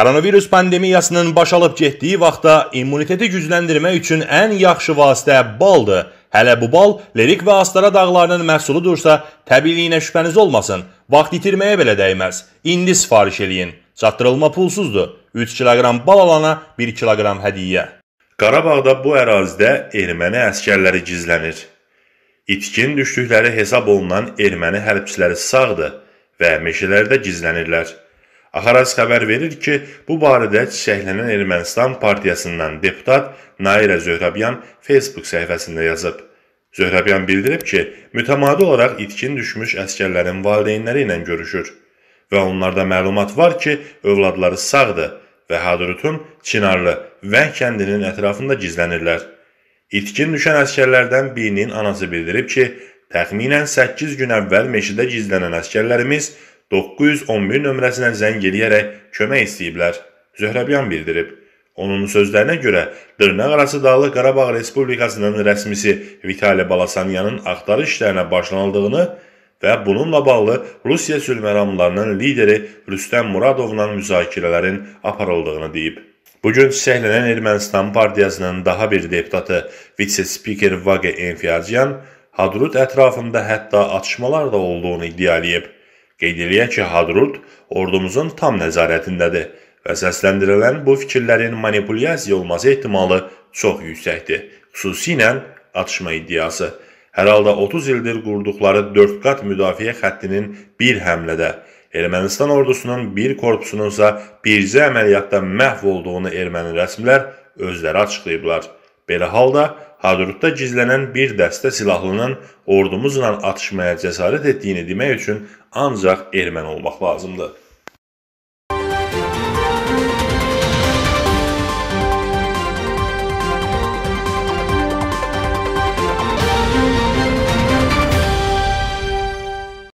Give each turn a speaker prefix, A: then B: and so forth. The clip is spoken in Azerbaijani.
A: Koronavirus pandemiyasının baş alıb getdiyi vaxtda immuniteti gücləndirmək üçün ən yaxşı vasitə baldır. Hələ bu bal Lerik və Astara dağlarının məhsuludursa, təbiiliyinə şübhəniz olmasın. Vaxt itirməyə belə dəyməz. İndi sifariş eləyin. Çatdırılma pulsuzdur. 3 kiloqram bal alana 1 kiloqram hədiyyə. Qarabağda bu ərazidə erməni əskərləri gizlənir. İtkin düşdükləri hesab olunan erməni hərbçiləri sağdır və meşələrdə gizlənirlər. Axaraz xəbər verir ki, bu barədə Çiçəklənən Ermənistan partiyasından deputat Nairə Zöhrəbyan Facebook səhifəsində yazıb. Zöhrəbyan bildirib ki, mütəmadi olaraq itkin düşmüş əskərlərin valideynləri ilə görüşür və onlarda məlumat var ki, övladları sağdır və Hadrutun Çinarlı Vəng kəndinin ətrafında gizlənirlər. İtkin düşən əskərlərdən birinin anası bildirib ki, təxminən 8 gün əvvəl meşidə gizlənən əskərlərimiz – 911 nömrəsinə zəng eləyərək kömək istəyiblər. Zöhrəbyan bildirib. Onun sözlərinə görə dırnaq arası Dağlıq Qarabağ Respublikasının rəsmisi Vitali Balasanyanın axtarış işlərinə başlanıldığını və bununla bağlı Rusiya sülhməramlarının lideri Rüstəm Muradovla müzakirələrin aparıldığını deyib. Bugün səhlənən Ermənistan Partiyasının daha bir deputatı, vitse-spiker Vage Enfiaryan, Hadrut ətrafında hətta atışmalar da olduğunu iddia edib. Qeyd eləyək ki, Hadrut ordumuzun tam nəzarətindədir və səsləndirilən bu fikirlərin manipulyasiya olması ehtimalı çox yüksəkdir. Xüsusilə atışma iddiası. Hər halda 30 ildir qurduqları 4 qat müdafiə xəttinin bir həmlədə, Ermənistan ordusunun bir korpusununsa bircə əməliyyatda məhv olduğunu erməni rəsmilər özləri açıqlayıblar. Belə halda Hadrutda gizlənən bir dəstə silahlının ordumuzla atışmaya cəsarət etdiyini demək üçün ancaq erməni olmaq lazımdır.